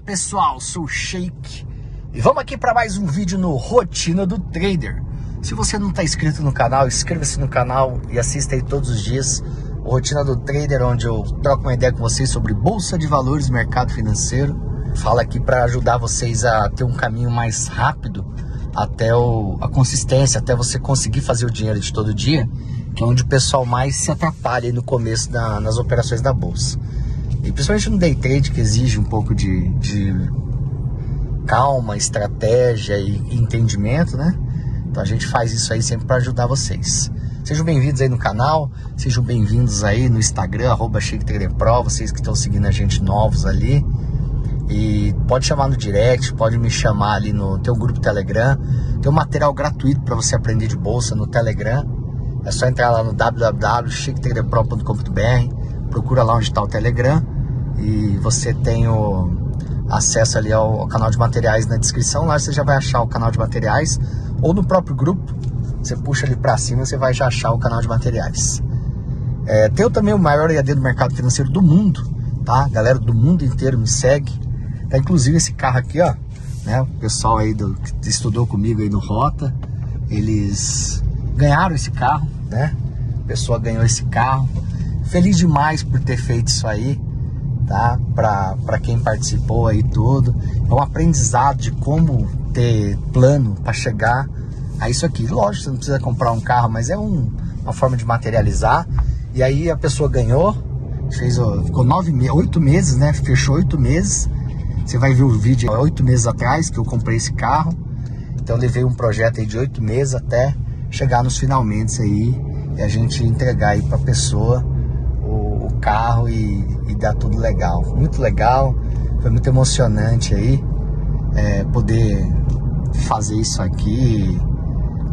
pessoal, sou o Shake e vamos aqui para mais um vídeo no Rotina do Trader. Se você não está inscrito no canal, inscreva-se no canal e assista aí todos os dias o Rotina do Trader, onde eu troco uma ideia com vocês sobre bolsa de valores, mercado financeiro. Fala aqui para ajudar vocês a ter um caminho mais rápido até o, a consistência, até você conseguir fazer o dinheiro de todo dia, que é onde o pessoal mais se atrapalha no começo da, nas operações da bolsa. E principalmente no day trade, que exige um pouco de, de calma, estratégia e entendimento, né? Então a gente faz isso aí sempre para ajudar vocês. Sejam bem-vindos aí no canal, sejam bem-vindos aí no Instagram, arroba Pro, vocês que estão seguindo a gente novos ali. E pode chamar no direct, pode me chamar ali no teu grupo Telegram. Tem um material gratuito para você aprender de bolsa no Telegram. É só entrar lá no www.chictegdepro.com.br, procura lá onde está o Telegram e você tem o acesso ali ao, ao, canal de materiais na descrição. Lá você já vai achar o canal de materiais ou no próprio grupo. Você puxa ali para cima, você vai já achar o canal de materiais. É, tenho também o maior IAD do mercado financeiro do mundo, tá? Galera do mundo inteiro me segue. Tá, inclusive esse carro aqui, ó, né? O pessoal aí do, que estudou comigo aí no Rota, eles ganharam esse carro, né? A pessoa ganhou esse carro. Feliz demais por ter feito isso aí tá? Para quem participou aí todo. É um aprendizado de como ter plano para chegar a isso aqui. Lógico, você não precisa comprar um carro, mas é um, uma forma de materializar. E aí a pessoa ganhou, fez, ficou nove, oito meses, né? Fechou oito meses. Você vai ver o vídeo é oito meses atrás que eu comprei esse carro. Então levei um projeto aí de oito meses até chegar nos finalmente aí e a gente entregar aí para a pessoa o, o carro e ligar tudo legal. Muito legal, foi muito emocionante aí é, poder fazer isso aqui.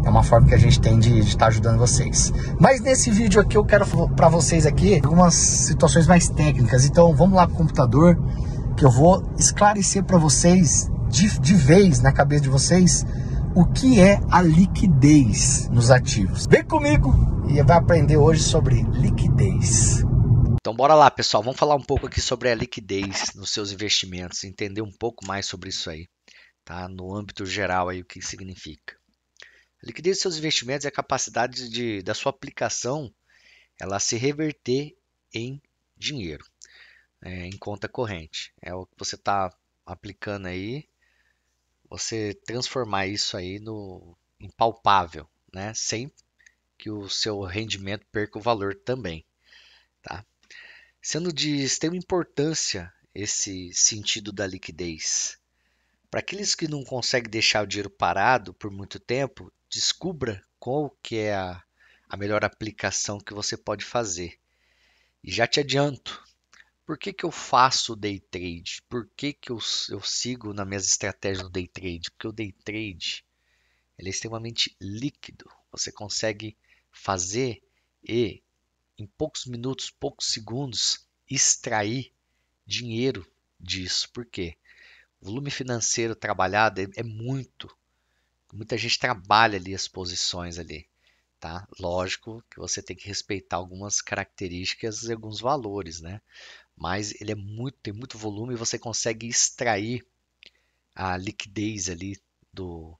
É uma forma que a gente tem de estar tá ajudando vocês. Mas nesse vídeo aqui eu quero para vocês aqui algumas situações mais técnicas. Então vamos lá pro computador que eu vou esclarecer para vocês de, de vez na cabeça de vocês o que é a liquidez nos ativos. Vem comigo e vai aprender hoje sobre liquidez. Então bora lá, pessoal, vamos falar um pouco aqui sobre a liquidez nos seus investimentos, entender um pouco mais sobre isso aí, tá? No âmbito geral aí o que significa. A liquidez dos seus investimentos é a capacidade de, da sua aplicação ela se reverter em dinheiro, é, em conta corrente. É o que você está aplicando aí, você transformar isso aí no impalpável, né? Sem que o seu rendimento perca o valor também, tá? sendo de extrema importância esse sentido da liquidez. Para aqueles que não conseguem deixar o dinheiro parado por muito tempo, descubra qual que é a, a melhor aplicação que você pode fazer. E já te adianto, por que, que eu faço day trade? Por que, que eu, eu sigo na minhas estratégias do day trade? Porque o day trade ele é extremamente líquido. Você consegue fazer e em poucos minutos, poucos segundos, extrair dinheiro disso. Por quê? O volume financeiro trabalhado é, é muito. Muita gente trabalha ali as posições ali. Tá? Lógico que você tem que respeitar algumas características e alguns valores, né? Mas ele é muito, tem muito volume e você consegue extrair a liquidez ali do,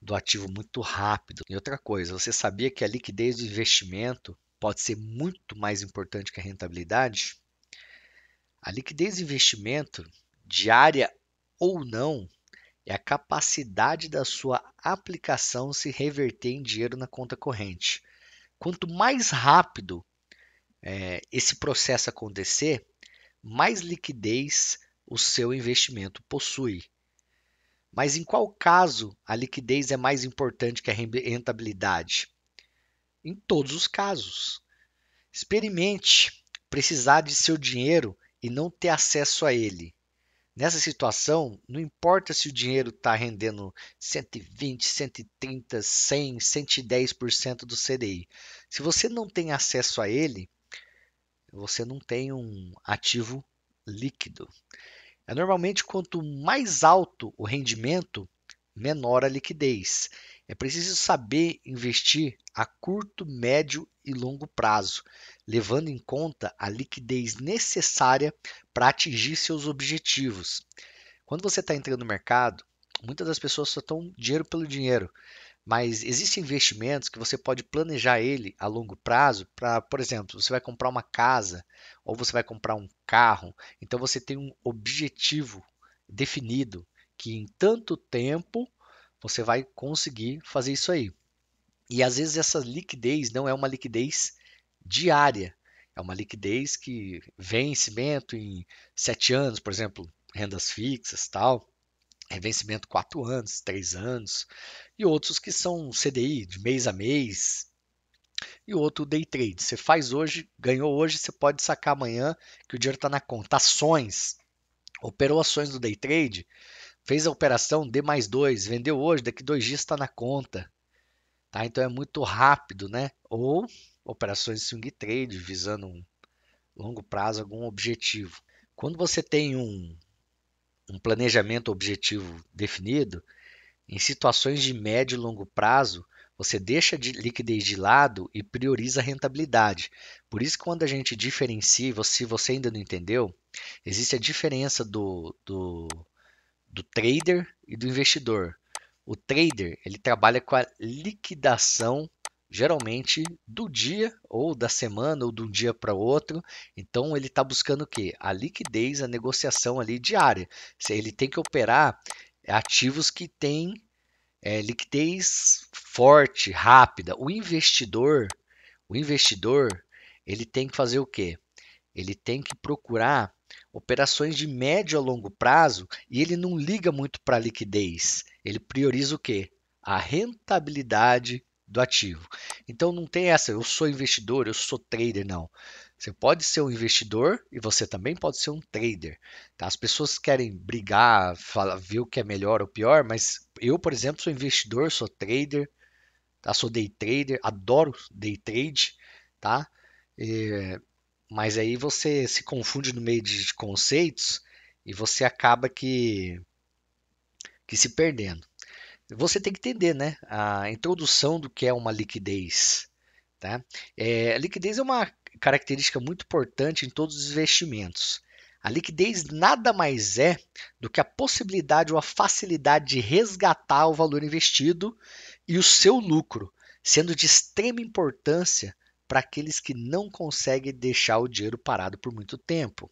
do ativo muito rápido. E outra coisa, você sabia que a liquidez do investimento pode ser muito mais importante que a rentabilidade, a liquidez de investimento, diária ou não, é a capacidade da sua aplicação se reverter em dinheiro na conta corrente. Quanto mais rápido é, esse processo acontecer, mais liquidez o seu investimento possui. Mas em qual caso a liquidez é mais importante que a rentabilidade? em todos os casos. Experimente precisar de seu dinheiro e não ter acesso a ele. Nessa situação, não importa se o dinheiro está rendendo 120, 130, 100, 110% do CDI. Se você não tem acesso a ele, você não tem um ativo líquido. É normalmente quanto mais alto o rendimento, menor a liquidez. É preciso saber investir a curto, médio e longo prazo, levando em conta a liquidez necessária para atingir seus objetivos. Quando você está entrando no mercado, muitas das pessoas só estão dinheiro pelo dinheiro, mas existem investimentos que você pode planejar ele a longo prazo para, por exemplo, você vai comprar uma casa ou você vai comprar um carro, então você tem um objetivo definido que em tanto tempo você vai conseguir fazer isso aí. E às vezes essa liquidez não é uma liquidez diária, é uma liquidez que vencimento em sete anos, por exemplo, rendas fixas, tal, é vencimento quatro anos, três anos, e outros que são CDI de mês a mês, e outro day trade. Você faz hoje, ganhou hoje, você pode sacar amanhã que o dinheiro está na conta. Ações, operou ações do day trade, fez a operação dê mais dois vendeu hoje, daqui dois dias está na conta. Tá? Então é muito rápido, né? Ou operações de swing trade visando um longo prazo, algum objetivo. Quando você tem um, um planejamento objetivo definido, em situações de médio e longo prazo, você deixa de liquidez de lado e prioriza a rentabilidade. Por isso, quando a gente diferencia, se você ainda não entendeu, existe a diferença do, do do trader e do investidor. O trader ele trabalha com a liquidação geralmente do dia ou da semana ou de um dia para outro. Então ele está buscando o quê? A liquidez, a negociação ali diária. Ele tem que operar ativos que têm é, liquidez forte, rápida. O investidor, o investidor, ele tem que fazer o quê? Ele tem que procurar operações de médio a longo prazo e ele não liga muito para a liquidez. Ele prioriza o quê? A rentabilidade do ativo. Então não tem essa, eu sou investidor, eu sou trader, não. Você pode ser um investidor e você também pode ser um trader. Tá? As pessoas querem brigar, falar, ver o que é melhor ou pior, mas eu, por exemplo, sou investidor, sou trader, tá? sou day trader, adoro day trade. Tá? Eh, mas aí você se confunde no meio de conceitos e você acaba que, que se perdendo. Você tem que entender né, a introdução do que é uma liquidez. Tá? É, a liquidez é uma característica muito importante em todos os investimentos. A liquidez nada mais é do que a possibilidade ou a facilidade de resgatar o valor investido e o seu lucro, sendo de extrema importância para aqueles que não conseguem deixar o dinheiro parado por muito tempo.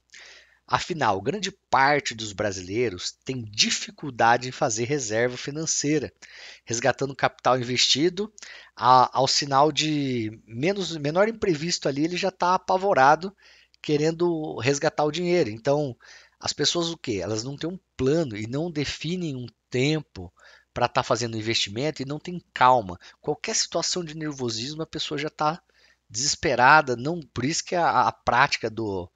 Afinal, grande parte dos brasileiros tem dificuldade em fazer reserva financeira, resgatando capital investido a, ao sinal de menos, menor imprevisto ali, ele já está apavorado querendo resgatar o dinheiro. Então, as pessoas o quê? Elas não têm um plano e não definem um tempo para estar tá fazendo investimento e não tem calma. Qualquer situação de nervosismo, a pessoa já está desesperada, não por isso que a, a prática do,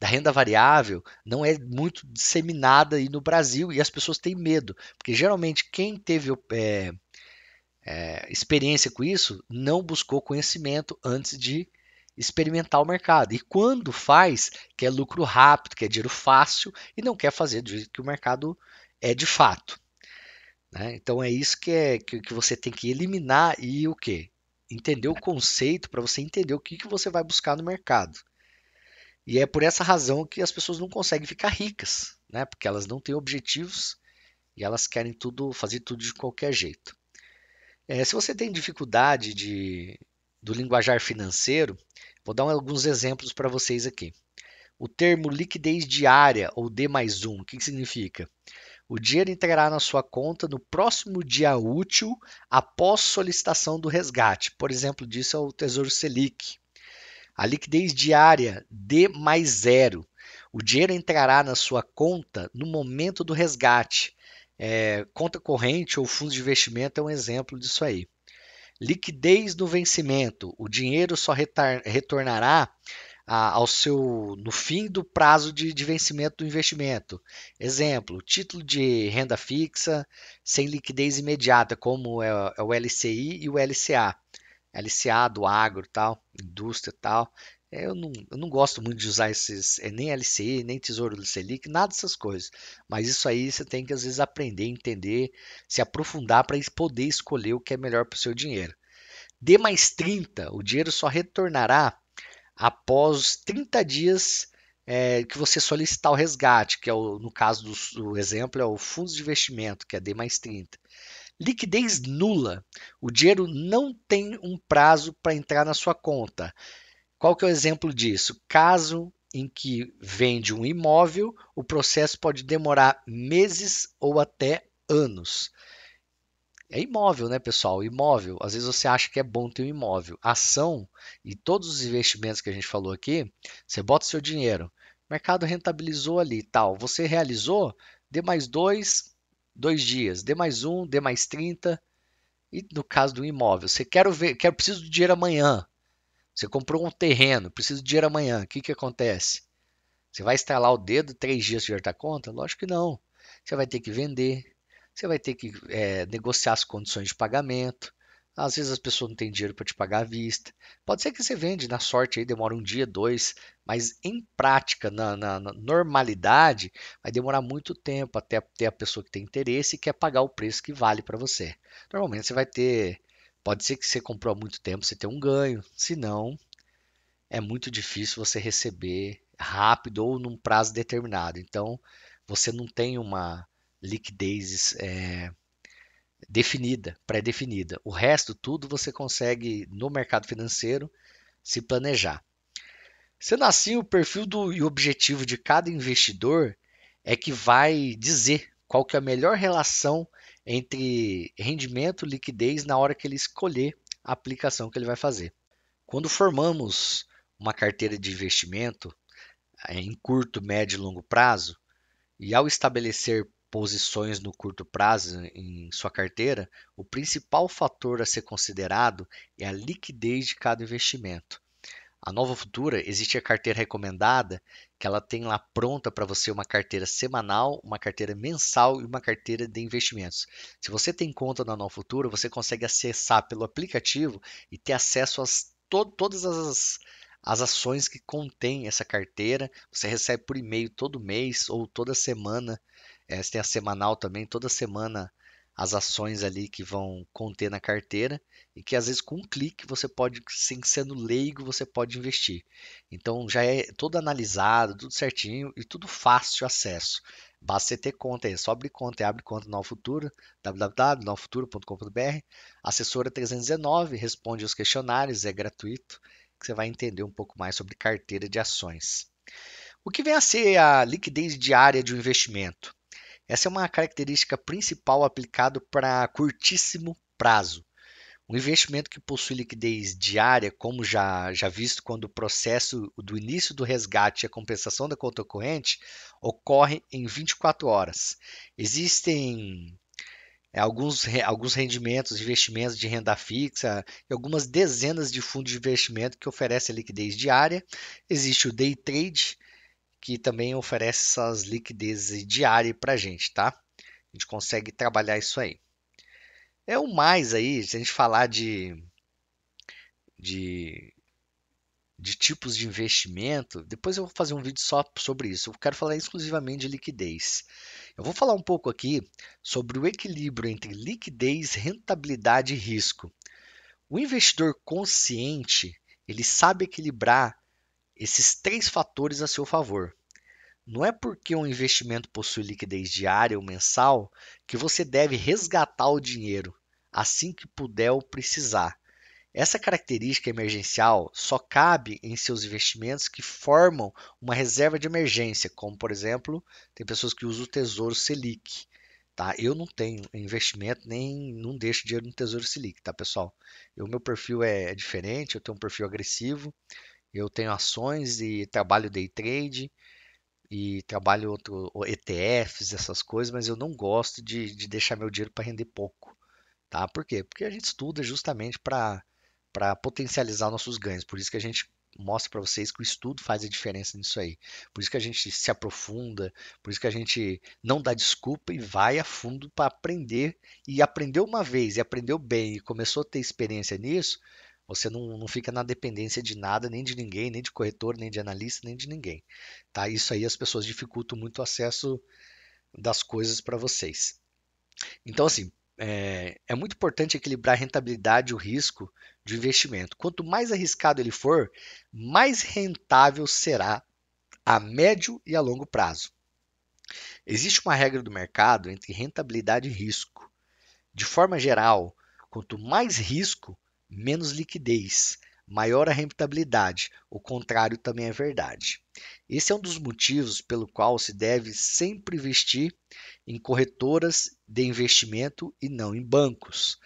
da renda variável não é muito disseminada aí no Brasil e as pessoas têm medo, porque geralmente quem teve é, é, experiência com isso não buscou conhecimento antes de experimentar o mercado. E quando faz, quer lucro rápido, quer dinheiro fácil e não quer fazer do jeito que o mercado é de fato. Né? Então é isso que, é, que, que você tem que eliminar e o que? entender o conceito, para você entender o que, que você vai buscar no mercado. E é por essa razão que as pessoas não conseguem ficar ricas, né? Porque elas não têm objetivos e elas querem tudo, fazer tudo de qualquer jeito. É, se você tem dificuldade de, do linguajar financeiro, vou dar alguns exemplos para vocês aqui. O termo liquidez diária ou D mais um, o que, que significa? O dinheiro entrará na sua conta no próximo dia útil após solicitação do resgate. Por exemplo, disso é o Tesouro Selic. A liquidez diária D mais zero. O dinheiro entrará na sua conta no momento do resgate. É, conta corrente ou fundo de investimento é um exemplo disso aí. Liquidez do vencimento. O dinheiro só retornará a, ao seu no fim do prazo de, de vencimento do investimento. Exemplo, título de renda fixa sem liquidez imediata, como é, é o LCI e o LCA. LCA do agro, tal, indústria, tal. Eu não, eu não gosto muito de usar esses, é, nem LCI, nem Tesouro do Selic, nada dessas coisas. Mas isso aí você tem que às vezes aprender, entender, se aprofundar para poder escolher o que é melhor para o seu dinheiro. D mais 30, o dinheiro só retornará após 30 dias é, que você solicitar o resgate, que é o, no caso do, do exemplo é o fundo de investimento, que é D mais 30. Liquidez nula. O dinheiro não tem um prazo para entrar na sua conta. Qual que é o exemplo disso? Caso em que vende um imóvel, o processo pode demorar meses ou até anos é imóvel, né, pessoal? Imóvel. Às vezes você acha que é bom ter um imóvel. Ação e todos os investimentos que a gente falou aqui, você bota o seu dinheiro. O mercado rentabilizou ali tal. Você realizou, dê mais dois, dois dias, dê mais um, dê mais 30. E no caso do imóvel, você quer ver, quer preciso de dinheiro amanhã. Você comprou um terreno, preciso de dinheiro amanhã. O que, que acontece? Você vai instalar o dedo, três dias de dinheiro tá a conta? Lógico que não. Você vai ter que vender, você vai ter que é, negociar as condições de pagamento. Às vezes as pessoas não têm dinheiro para te pagar à vista. Pode ser que você vende na sorte aí, demora um dia, dois, mas em prática, na, na, na normalidade, vai demorar muito tempo até, ter a pessoa que tem interesse e quer pagar o preço que vale para você. Normalmente você vai ter. Pode ser que você comprou há muito tempo, você tenha um ganho. Se não, é muito difícil você receber rápido ou num prazo determinado. Então, você não tem uma liquidez é, definida, pré-definida. O resto, tudo você consegue no mercado financeiro se planejar. Sendo assim, o perfil do, e objetivo de cada investidor é que vai dizer qual que é a melhor relação entre rendimento e liquidez na hora que ele escolher a aplicação que ele vai fazer. Quando formamos uma carteira de investimento eh, em curto, médio e longo prazo, e ao estabelecer posições no curto prazo em sua carteira, o principal fator a ser considerado é a liquidez de cada investimento. A Nova Futura existe a carteira recomendada, que ela tem lá pronta para você uma carteira semanal, uma carteira mensal e uma carteira de investimentos. Se você tem conta na Nova Futura, você consegue acessar pelo aplicativo e ter acesso a to todas as, as ações que contém essa carteira. Você recebe por e-mail todo mês ou toda semana é, tem a semanal também, toda semana as ações ali que vão conter na carteira e que às vezes com um clique você pode, sem sendo leigo, você pode investir. Então já é tudo analisado, tudo certinho e tudo fácil acesso. Basta você ter conta aí, é só abre conta, é abre conta no Futuro, www.novofuturo.com.br. Assessora 319 responde os questionários, é gratuito, que você vai entender um pouco mais sobre carteira de ações. O que vem a ser a liquidez diária de um investimento? Essa é uma característica principal aplicado para curtíssimo prazo. Um investimento que possui liquidez diária, como já, já visto quando o processo do início do resgate e a compensação da conta corrente ocorre em 24 horas. Existem é, alguns, alguns rendimentos, investimentos de renda fixa e algumas dezenas de fundos de investimento que oferecem liquidez diária. Existe o day trade, que também oferece essas liquidezes diárias para a gente, tá? A gente consegue trabalhar isso aí. É o mais aí, se a gente falar de, de, de tipos de investimento, depois eu vou fazer um vídeo só sobre isso. Eu quero falar exclusivamente de liquidez. Eu vou falar um pouco aqui sobre o equilíbrio entre liquidez, rentabilidade e risco. O investidor consciente, ele sabe equilibrar esses três fatores a seu favor. Não é porque um investimento possui liquidez diária ou mensal que você deve resgatar o dinheiro assim que puder ou precisar. Essa característica emergencial só cabe em seus investimentos que formam uma reserva de emergência, como por exemplo, tem pessoas que usam o Tesouro Selic. Tá? Eu não tenho investimento, nem não deixo dinheiro no Tesouro Selic, tá, pessoal? O meu perfil é, é diferente, eu tenho um perfil agressivo. Eu tenho ações e trabalho day trade e trabalho outro ETFs, essas coisas, mas eu não gosto de, de deixar meu dinheiro para render pouco. Tá? Por quê? Porque a gente estuda justamente para potencializar nossos ganhos. Por isso que a gente mostra para vocês que o estudo faz a diferença nisso aí. Por isso que a gente se aprofunda, por isso que a gente não dá desculpa e vai a fundo para aprender. E aprendeu uma vez e aprendeu bem e começou a ter experiência nisso, você não, não fica na dependência de nada, nem de ninguém, nem de corretor, nem de analista, nem de ninguém. Tá? Isso aí as pessoas dificultam muito o acesso das coisas para vocês. Então, assim, é, é, muito importante equilibrar a rentabilidade e o risco de investimento. Quanto mais arriscado ele for, mais rentável será a médio e a longo prazo. Existe uma regra do mercado entre rentabilidade e risco. De forma geral, quanto mais risco, menos liquidez, maior a rentabilidade. O contrário também é verdade. Esse é um dos motivos pelo qual se deve sempre investir em corretoras de investimento e não em bancos.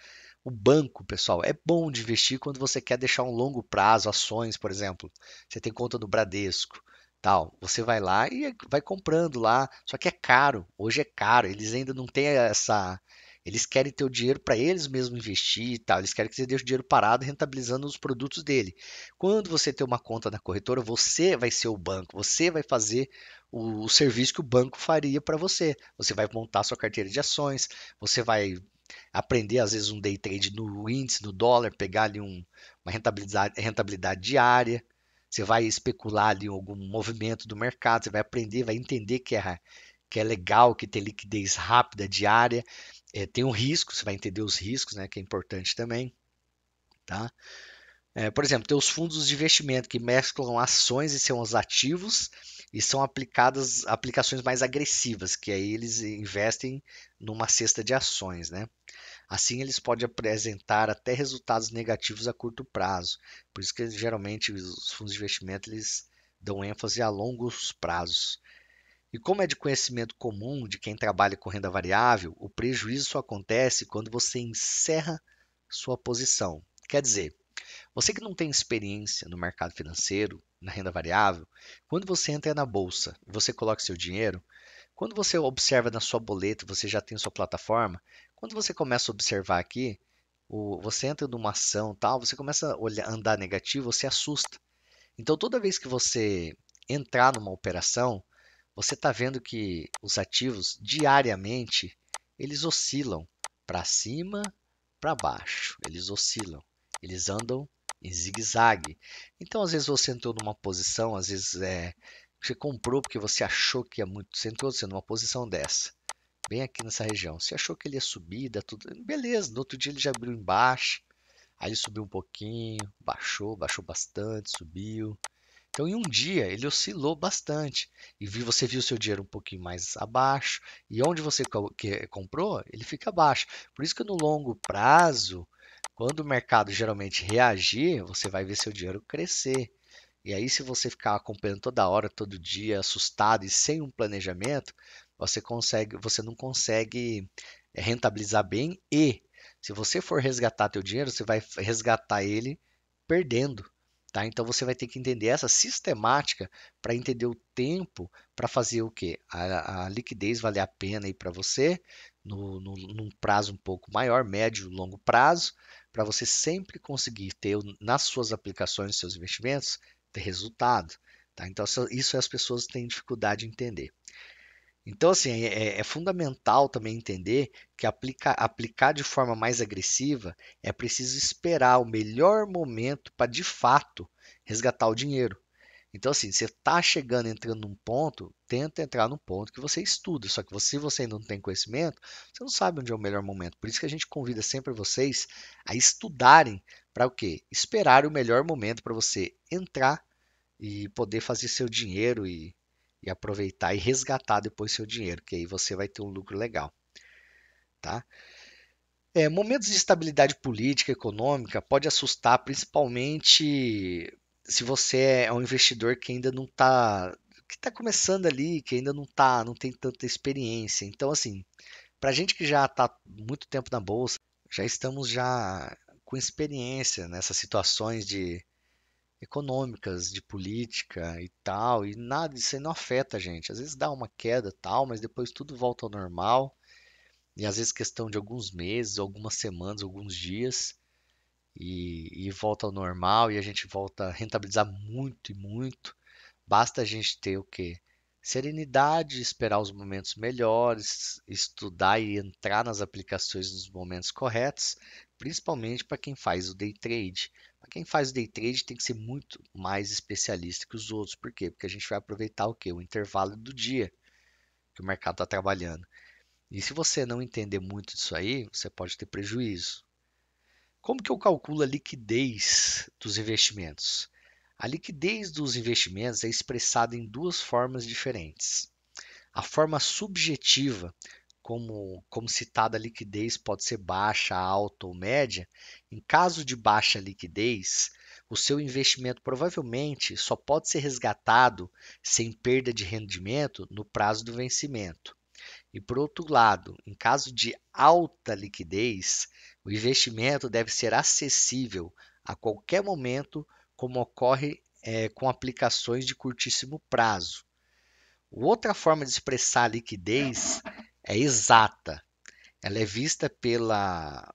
O banco, pessoal, é bom de investir quando você quer deixar um longo prazo, ações, por exemplo. Você tem conta do Bradesco, tal. Você vai lá e vai comprando lá, só que é caro. Hoje é caro. Eles ainda não têm essa eles querem ter o dinheiro para eles mesmos investir e tal. Eles querem que você deixe o dinheiro parado rentabilizando os produtos dele. Quando você tem uma conta na corretora, você vai ser o banco, você vai fazer o, o serviço que o banco faria para você. Você vai montar sua carteira de ações, você vai aprender às vezes um day trade no índice, no dólar, pegar ali um, uma rentabilidade, rentabilidade diária. Você vai especular ali algum movimento do mercado, você vai aprender, vai entender que é, que é legal, que tem liquidez rápida diária. É, tem um risco, você vai entender os riscos, né, que é importante também. Tá? É, por exemplo, tem os fundos de investimento que mesclam ações e seus ativos e são aplicadas aplicações mais agressivas, que aí eles investem numa cesta de ações, né? Assim eles podem apresentar até resultados negativos a curto prazo. Por isso que geralmente os fundos de investimento eles dão ênfase a longos prazos. E como é de conhecimento comum de quem trabalha com renda variável, o prejuízo só acontece quando você encerra sua posição. Quer dizer, você que não tem experiência no mercado financeiro, na renda variável, quando você entra na bolsa e você coloca seu dinheiro, quando você observa na sua boleta, você já tem sua plataforma, quando você começa a observar aqui, você entra numa ação tal, você começa a olhar, andar negativo, você assusta. Então toda vez que você entrar numa operação, você está vendo que os ativos diariamente eles oscilam para cima, para baixo, eles oscilam, eles andam em zigue-zague. Então, às vezes você entrou numa posição, às vezes é, você comprou porque você achou que é muito, você entrou numa posição dessa, bem aqui nessa região. Você achou que ele ia subida, tudo, beleza, no outro dia ele já abriu embaixo, aí ele subiu um pouquinho, baixou, baixou bastante, subiu, então, em um dia, ele oscilou bastante. E você viu seu dinheiro um pouquinho mais abaixo. E onde você comprou, ele fica abaixo. Por isso que no longo prazo, quando o mercado geralmente reagir, você vai ver seu dinheiro crescer. E aí, se você ficar acompanhando toda hora, todo dia, assustado e sem um planejamento, você consegue, você não consegue eh, rentabilizar bem. E se você for resgatar teu dinheiro, você vai resgatar ele perdendo. Tá? Então você vai ter que entender essa sistemática para entender o tempo para fazer o que? A, a, liquidez valer a pena para você no, no, num prazo um pouco maior, médio, longo prazo, para você sempre conseguir ter nas suas aplicações, seus investimentos, ter resultado. Tá? Então isso as pessoas têm dificuldade de entender. Então, assim, é, é, é, fundamental também entender que aplica, aplicar de forma mais agressiva é preciso esperar o melhor momento para, de fato, resgatar o dinheiro. Então, assim, você está chegando, entrando num ponto, tenta entrar num ponto que você estuda. Só que você, se você ainda não tem conhecimento, você não sabe onde é o melhor momento. Por isso que a gente convida sempre vocês a estudarem para o quê? Esperar o melhor momento para você entrar e poder fazer seu dinheiro e e aproveitar e resgatar depois seu dinheiro, que aí você vai ter um lucro legal. Tá? É, momentos de estabilidade política e econômica pode assustar, principalmente se você é, é um investidor que ainda não está que está começando ali, que ainda não tá, não tem tanta experiência. Então, assim, para gente que já está muito tempo na bolsa, já estamos já com experiência nessas situações de econômicas, de política e tal, e nada, isso aí não afeta a gente. Às vezes dá uma queda tal, mas depois tudo volta ao normal. E às vezes questão de alguns meses, algumas semanas, alguns dias, e, e volta ao normal e a gente volta a rentabilizar muito e muito. Basta a gente ter o que Serenidade, esperar os momentos melhores, estudar e entrar nas aplicações nos momentos corretos, principalmente para quem faz o day trade. Para quem faz o day trade tem que ser muito mais especialista que os outros. Por quê? Porque a gente vai aproveitar o que? O intervalo do dia que o mercado está trabalhando. E se você não entender muito disso aí, você pode ter prejuízo. Como que eu calculo a liquidez dos investimentos? A liquidez dos investimentos é expressada em duas formas diferentes. A forma subjetiva, como, como citada, a liquidez pode ser baixa, alta ou média. Em caso de baixa liquidez, o seu investimento provavelmente só pode ser resgatado sem perda de rendimento no prazo do vencimento. E por outro lado, em caso de alta liquidez, o investimento deve ser acessível a qualquer momento como ocorre é, com aplicações de curtíssimo prazo. Outra forma de expressar a liquidez é exata. Ela é vista pela,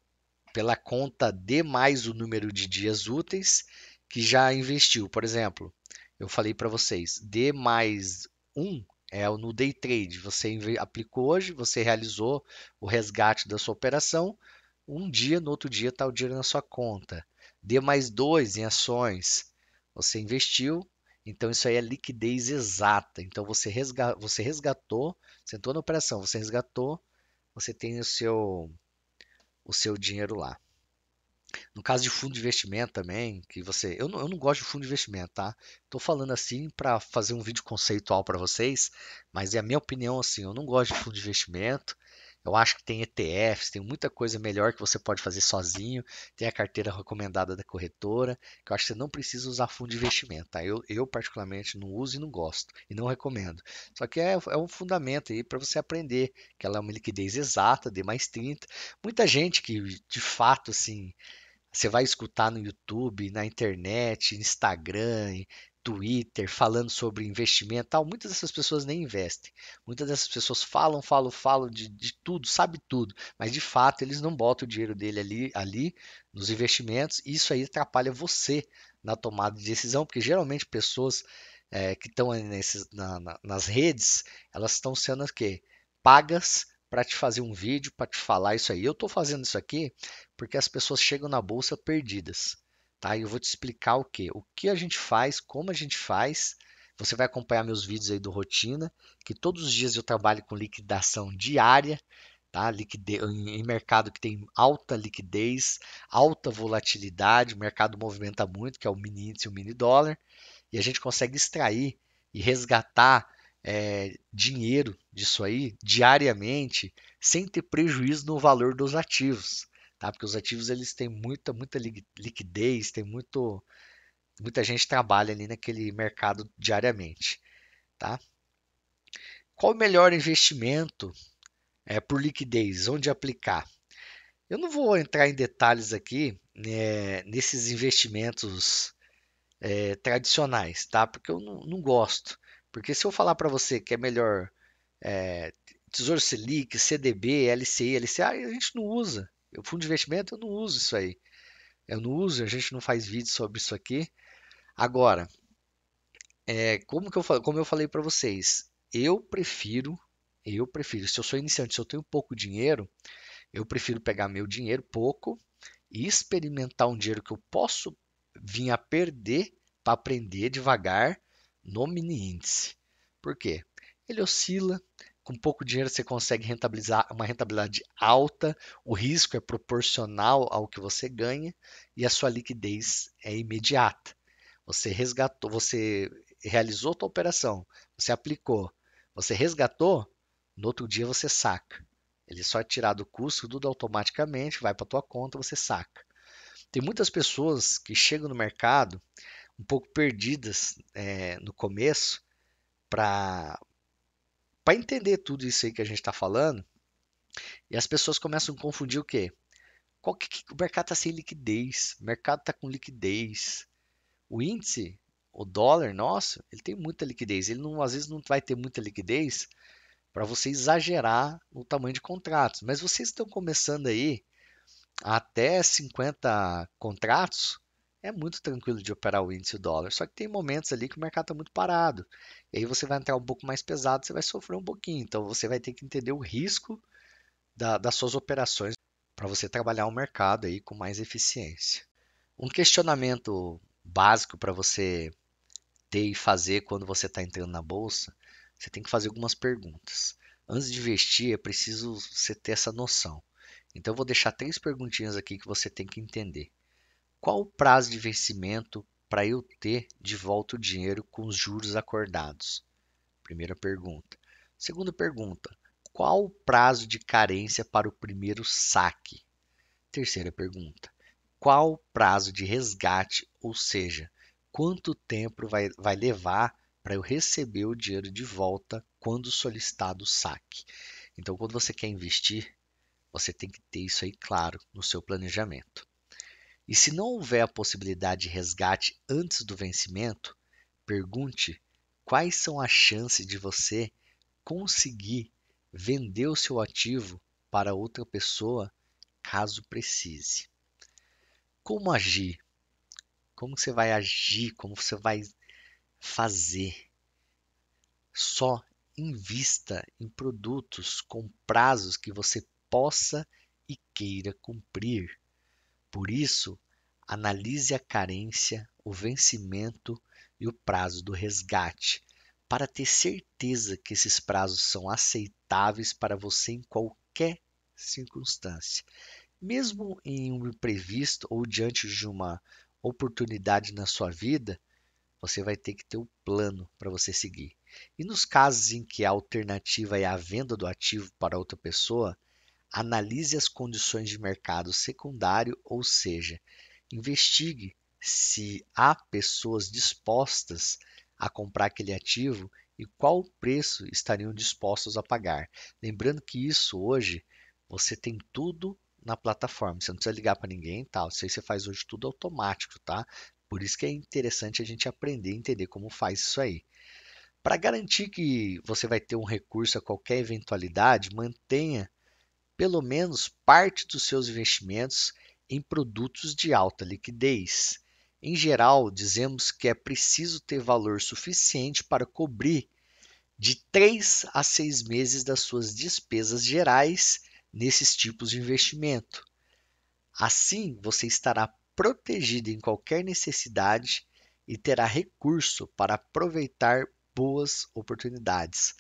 pela conta D mais o número de dias úteis que já investiu. Por exemplo, eu falei para vocês, D mais 1 é o no day trade. Você aplicou hoje, você realizou o resgate da sua operação, um dia, no outro dia está o dinheiro na sua conta. D mais 2 em ações, você investiu, então isso aí é liquidez exata. Então você, resga você resgatou, você entrou na operação, você resgatou, você tem o seu, o seu dinheiro lá. No caso de fundo de investimento também, que você. Eu não, eu não gosto de fundo de investimento, tá? Estou falando assim para fazer um vídeo conceitual para vocês, mas é a minha opinião assim, eu não gosto de fundo de investimento. Eu acho que tem ETFs, tem muita coisa melhor que você pode fazer sozinho. Tem a carteira recomendada da corretora, que eu acho que você não precisa usar fundo de investimento. Tá? Eu, eu, particularmente, não uso e não gosto, e não recomendo. Só que é, é um fundamento aí para você aprender que ela é uma liquidez exata, D mais 30. Muita gente que, de fato, assim, você vai escutar no YouTube, na internet, Instagram, Twitter falando sobre investimento tal. Muitas dessas pessoas nem investem. Muitas dessas pessoas falam, falam, falam de, de tudo, sabe tudo, mas de fato eles não botam o dinheiro dele ali, ali nos investimentos. E isso aí atrapalha você na tomada de decisão, porque geralmente pessoas é, que estão na, na, nas redes, elas estão sendo as que Pagas para te fazer um vídeo, para te falar isso aí. Eu estou fazendo isso aqui porque as pessoas chegam na bolsa perdidas. Tá? E eu vou te explicar o que, o que a gente faz, como a gente faz. Você vai acompanhar meus vídeos aí do Rotina, que todos os dias eu trabalho com liquidação diária, tá? Liquide... em mercado que tem alta liquidez, alta volatilidade, o mercado movimenta muito, que é o mini índice e o mini dólar, e a gente consegue extrair e resgatar é, dinheiro disso aí diariamente, sem ter prejuízo no valor dos ativos tá? Porque os ativos eles têm muita, muita liquidez, tem muito, muita gente trabalha ali naquele mercado diariamente, tá? Qual o melhor investimento é, por liquidez? Onde aplicar? Eu não vou entrar em detalhes aqui né, nesses investimentos é, tradicionais, tá? Porque eu não, não, gosto. Porque se eu falar para você que é melhor é, Tesouro Selic, CDB, LCI, LCA, a gente não usa. Eu fundo de investimento eu não uso isso aí. Eu não uso, a gente não faz vídeo sobre isso aqui. Agora, é, como, que eu, como eu falei para vocês, eu prefiro, eu prefiro, se eu sou iniciante, se eu tenho pouco dinheiro, eu prefiro pegar meu dinheiro pouco e experimentar um dinheiro que eu posso vir a perder para aprender devagar no mini índice. Por quê? Ele oscila, com pouco dinheiro você consegue rentabilizar uma rentabilidade alta, o risco é proporcional ao que você ganha e a sua liquidez é imediata. Você resgatou, você realizou sua operação, você aplicou, você resgatou, no outro dia você saca. Ele é só é tirado o custo tudo automaticamente, vai para tua conta, você saca. Tem muitas pessoas que chegam no mercado um pouco perdidas é, no começo para para entender tudo isso aí que a gente está falando, e as pessoas começam a confundir o quê? Qual que, o mercado está sem liquidez, o mercado está com liquidez. O índice, o dólar nosso, ele tem muita liquidez. Ele não, às vezes não vai ter muita liquidez para você exagerar no tamanho de contratos. Mas vocês estão começando aí até 50 contratos, é muito tranquilo de operar o índice e o dólar, só que tem momentos ali que o mercado está muito parado. E aí você vai entrar um pouco mais pesado, você vai sofrer um pouquinho. Então você vai ter que entender o risco da, das suas operações para você trabalhar o mercado aí com mais eficiência. Um questionamento básico para você ter e fazer quando você está entrando na bolsa, você tem que fazer algumas perguntas. Antes de investir, é preciso você ter essa noção. Então eu vou deixar três perguntinhas aqui que você tem que entender. Qual o prazo de vencimento para eu ter de volta o dinheiro com os juros acordados? Primeira pergunta. Segunda pergunta: qual o prazo de carência para o primeiro saque? Terceira pergunta: qual o prazo de resgate, ou seja, quanto tempo vai, vai levar para eu receber o dinheiro de volta quando solicitado o saque? Então, quando você quer investir, você tem que ter isso aí claro no seu planejamento. E se não houver a possibilidade de resgate antes do vencimento, pergunte quais são as chances de você conseguir vender o seu ativo para outra pessoa caso precise. Como agir? Como você vai agir? Como você vai fazer? Só invista em produtos com prazos que você possa e queira cumprir. Por isso, analise a carência, o vencimento e o prazo do resgate, para ter certeza que esses prazos são aceitáveis para você em qualquer circunstância. Mesmo em um imprevisto ou diante de uma oportunidade na sua vida, você vai ter que ter um plano para você seguir. E nos casos em que a alternativa é a venda do ativo para outra pessoa, Analise as condições de mercado secundário, ou seja, investigue se há pessoas dispostas a comprar aquele ativo e qual preço estariam dispostos a pagar. Lembrando que isso hoje você tem tudo na plataforma, você não precisa ligar para ninguém, tal. Tá? Isso aí você faz hoje tudo automático, tá? Por isso que é interessante a gente aprender e entender como faz isso aí. Para garantir que você vai ter um recurso a qualquer eventualidade, mantenha pelo menos parte dos seus investimentos em produtos de alta liquidez. Em geral, dizemos que é preciso ter valor suficiente para cobrir de 3 a 6 meses das suas despesas gerais nesses tipos de investimento. Assim, você estará protegido em qualquer necessidade e terá recurso para aproveitar boas oportunidades.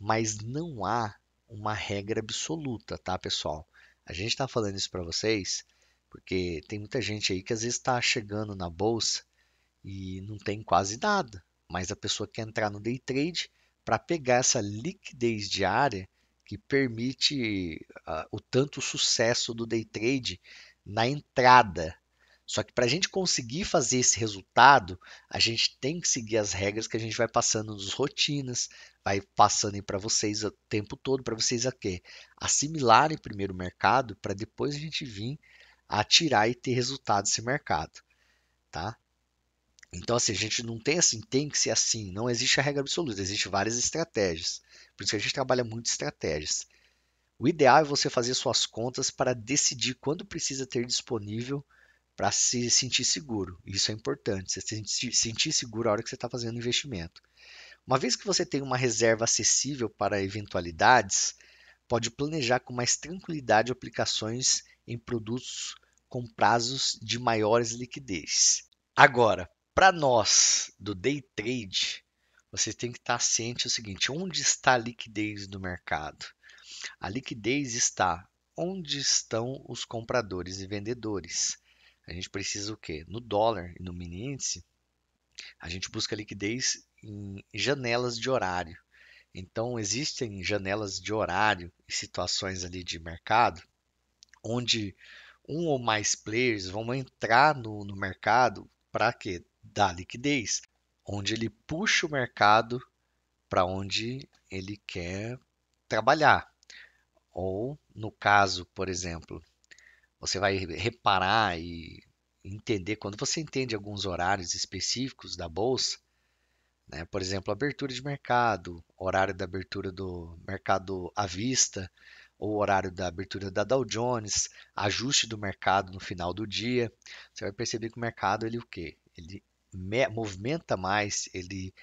Mas não há uma regra absoluta, tá, pessoal? A gente está falando isso para vocês porque tem muita gente aí que às vezes está chegando na bolsa e não tem quase nada, mas a pessoa quer entrar no day trade para pegar essa liquidez diária que permite uh, o tanto sucesso do day trade na entrada só que para a gente conseguir fazer esse resultado, a gente tem que seguir as regras que a gente vai passando nos rotinas, vai passando para vocês o tempo todo, para vocês a quê? assimilarem primeiro o mercado, para depois a gente vir atirar e ter resultado esse mercado, tá? Então, assim, a gente não tem assim, tem que ser assim, não existe a regra absoluta, existe várias estratégias. Por isso que a gente trabalha muito estratégias. O ideal é você fazer suas contas para decidir quando precisa ter disponível para se sentir seguro. Isso é importante, você se sentir seguro a hora que você está fazendo investimento. Uma vez que você tem uma reserva acessível para eventualidades, pode planejar com mais tranquilidade aplicações em produtos com prazos de maiores liquidez. Agora, para nós do day trade, você tem que estar tá ciente o seguinte: onde está a liquidez do mercado? A liquidez está onde estão os compradores e vendedores a gente precisa o quê? No dólar e no mini índice, a gente busca liquidez em janelas de horário. Então, existem janelas de horário e situações ali de mercado onde um ou mais players vão entrar no, no mercado para quê? Dar liquidez, onde ele puxa o mercado para onde ele quer trabalhar. Ou, no caso, por exemplo, você vai reparar e entender quando você entende alguns horários específicos da bolsa, né? por exemplo, abertura de mercado, horário da abertura do mercado à vista, ou horário da abertura da Dow Jones, ajuste do mercado no final do dia, você vai perceber que o mercado ele o quê? Ele movimenta mais, ele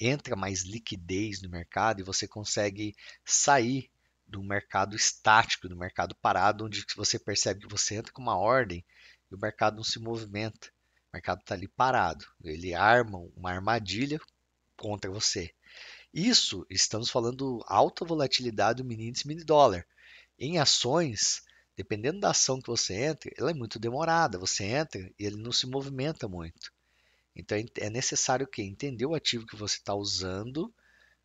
entra mais liquidez no mercado e você consegue sair do mercado estático, do mercado parado, onde você percebe que você entra com uma ordem e o mercado não se movimenta. O mercado está ali parado. Ele arma uma armadilha contra você. Isso, estamos falando alta volatilidade do mini índice mini dólar. Em ações, dependendo da ação que você entra, ela é muito demorada. Você entra e ele não se movimenta muito. Então é necessário que entender o ativo que você está usando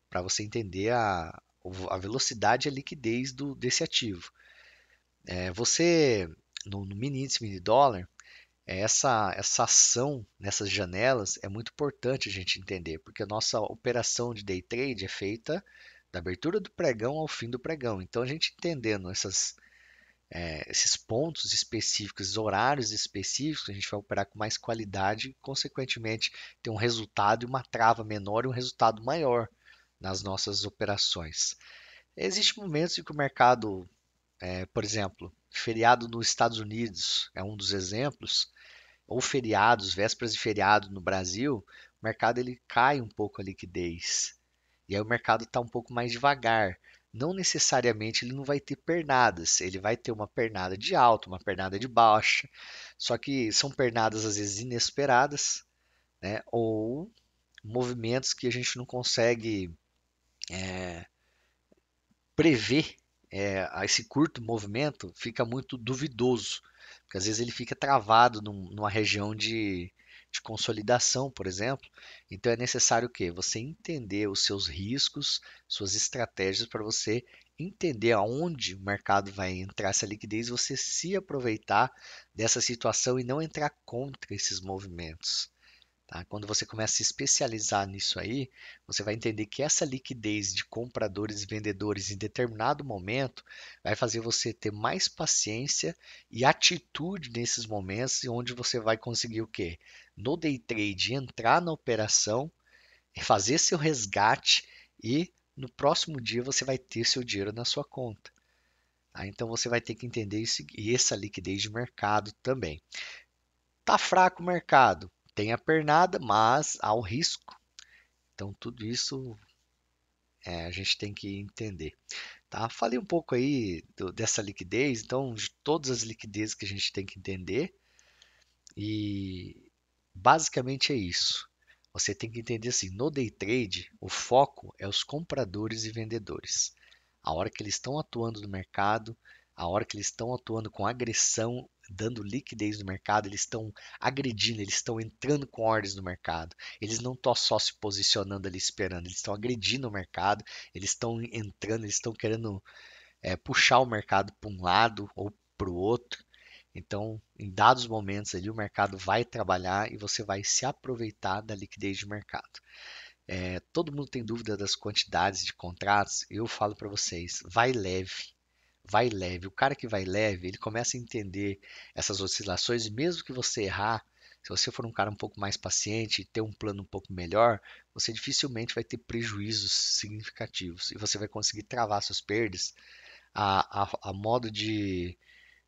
para você entender a, a velocidade e a liquidez do, desse ativo. É, você, no, no mini índice mini dólar, é, essa, essa ação nessas janelas é muito importante a gente entender, porque a nossa operação de day trade é feita da abertura do pregão ao fim do pregão. Então, a gente entendendo essas, é, esses pontos específicos, horários específicos, a gente vai operar com mais qualidade e, consequentemente, ter um resultado e uma trava menor e um resultado maior nas nossas operações. Existem momentos em que o mercado, é, por exemplo, feriado nos Estados Unidos é um dos exemplos, ou feriados, vésperas de feriado no Brasil, o mercado ele cai um pouco a liquidez. E aí o mercado está um pouco mais devagar. Não necessariamente ele não vai ter pernadas, ele vai ter uma pernada de alta, uma pernada de baixa, só que são pernadas às vezes inesperadas, né? ou movimentos que a gente não consegue é, prever é, esse curto movimento fica muito duvidoso, porque às vezes ele fica travado num, numa região de, de consolidação, por exemplo. Então é necessário o quê? Você entender os seus riscos, suas estratégias para você entender aonde o mercado vai entrar essa liquidez, você se aproveitar dessa situação e não entrar contra esses movimentos. Tá? Quando você começa a se especializar nisso aí, você vai entender que essa liquidez de compradores e vendedores em determinado momento vai fazer você ter mais paciência e atitude nesses momentos, onde você vai conseguir o quê? No day trade, entrar na operação, fazer seu resgate e no próximo dia você vai ter seu dinheiro na sua conta. Tá? Então você vai ter que entender isso, e essa liquidez de mercado também. Tá fraco o mercado? tem a pernada, mas há o risco. Então, tudo isso é, a gente tem que entender. Tá? Falei um pouco aí do, dessa liquidez, então, de todas as liquidezes que a gente tem que entender. E basicamente é isso. Você tem que entender assim: no day trade, o foco é os compradores e vendedores. A hora que eles estão atuando no mercado, a hora que eles estão atuando com agressão dando liquidez no mercado, eles estão agredindo, eles estão entrando com ordens no mercado. Eles não estão só se posicionando ali esperando, eles estão agredindo o mercado, eles estão entrando, eles estão querendo é, puxar o mercado para um lado ou para o outro. Então, em dados momentos ali, o mercado vai trabalhar e você vai se aproveitar da liquidez de mercado. É, todo mundo tem dúvida das quantidades de contratos. Eu falo para vocês, vai leve vai leve. O cara que vai leve, ele começa a entender essas oscilações, mesmo que você errar, se você for um cara um pouco mais paciente e ter um plano um pouco melhor, você dificilmente vai ter prejuízos significativos e você vai conseguir travar suas perdas a, a, a modo de,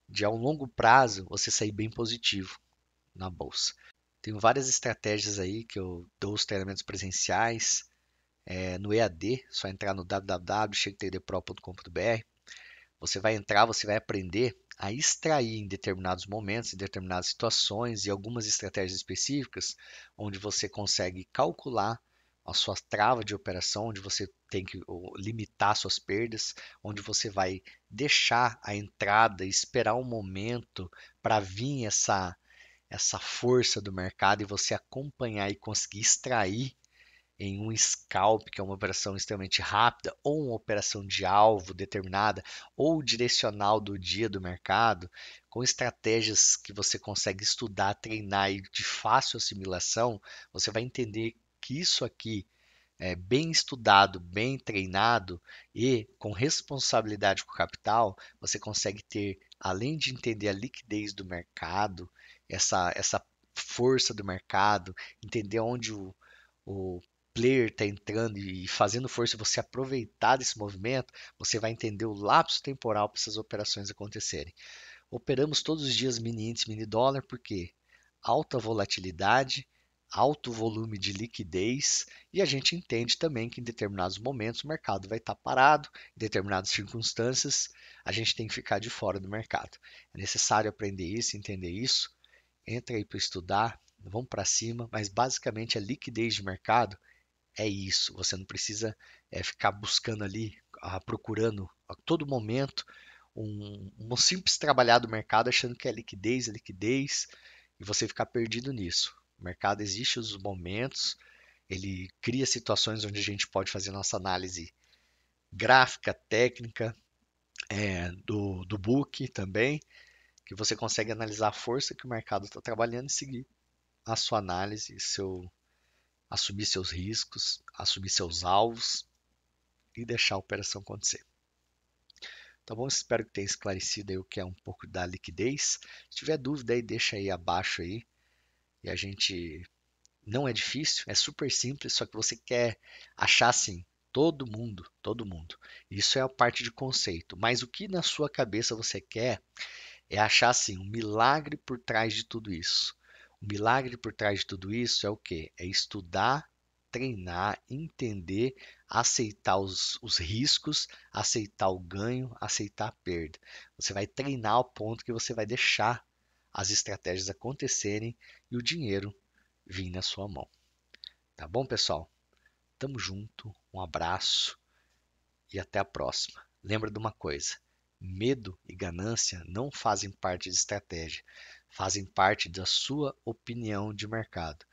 de, a um longo prazo, você sair bem positivo na bolsa. Tenho várias estratégias aí que eu dou os treinamentos presenciais é, no EAD, só entrar no www.chegtdpro.com.br você vai entrar, você vai aprender a extrair em determinados momentos, em determinadas situações e algumas estratégias específicas, onde você consegue calcular a sua trava de operação, onde você tem que limitar suas perdas, onde você vai deixar a entrada e esperar um momento para vir essa essa força do mercado e você acompanhar e conseguir extrair em um scalp, que é uma operação extremamente rápida, ou uma operação de alvo determinada, ou direcional do dia do mercado, com estratégias que você consegue estudar, treinar e de fácil assimilação, você vai entender que isso aqui é bem estudado, bem treinado e com responsabilidade com o capital, você consegue ter, além de entender a liquidez do mercado, essa, essa força do mercado, entender onde o, o player está entrando e fazendo força, você aproveitar desse movimento, você vai entender o lapso temporal para essas operações acontecerem. Operamos todos os dias mini índice, mini dólar, porque alta volatilidade, alto volume de liquidez e a gente entende também que em determinados momentos o mercado vai estar tá parado, em determinadas circunstâncias a gente tem que ficar de fora do mercado. É necessário aprender isso, entender isso. Entra aí para estudar, vamos para cima, mas basicamente a liquidez de mercado é isso. Você não precisa é, ficar buscando ali, ah, procurando a todo momento um, um simples trabalhar do mercado achando que é liquidez, é liquidez, e você ficar perdido nisso. O mercado existe os momentos, ele cria situações onde a gente pode fazer nossa análise gráfica, técnica, é, do, do book também, que você consegue analisar a força que o mercado está trabalhando e seguir a sua análise, seu, assumir seus riscos, assumir seus alvos e deixar a operação acontecer. Tá bom? Espero que tenha esclarecido aí o que é um pouco da liquidez. Se tiver dúvida aí, deixa aí abaixo aí. E a gente não é difícil, é super simples, só que você quer achar assim todo mundo, todo mundo. Isso é a parte de conceito, mas o que na sua cabeça você quer é achar assim um milagre por trás de tudo isso. O milagre por trás de tudo isso é o quê? É estudar, treinar, entender, aceitar os, os riscos, aceitar o ganho, aceitar a perda. Você vai treinar ao ponto que você vai deixar as estratégias acontecerem e o dinheiro vir na sua mão. Tá bom, pessoal? Tamo junto, um abraço e até a próxima. Lembra de uma coisa: medo e ganância não fazem parte de estratégia fazem parte da sua opinião de mercado.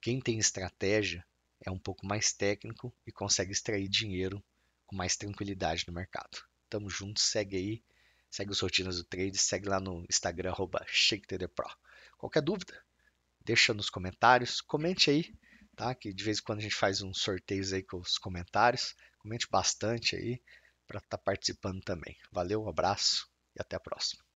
Quem tem estratégia é um pouco mais técnico e consegue extrair dinheiro com mais tranquilidade no mercado. Tamo junto, segue aí, segue os Rotinas do Trade, segue lá no Instagram, arroba ShakeTDPro. Qualquer dúvida, deixa nos comentários, comente aí, tá? Que de vez em quando a gente faz uns sorteios aí com os comentários. Comente bastante aí para estar tá participando também. Valeu, um abraço e até a próxima.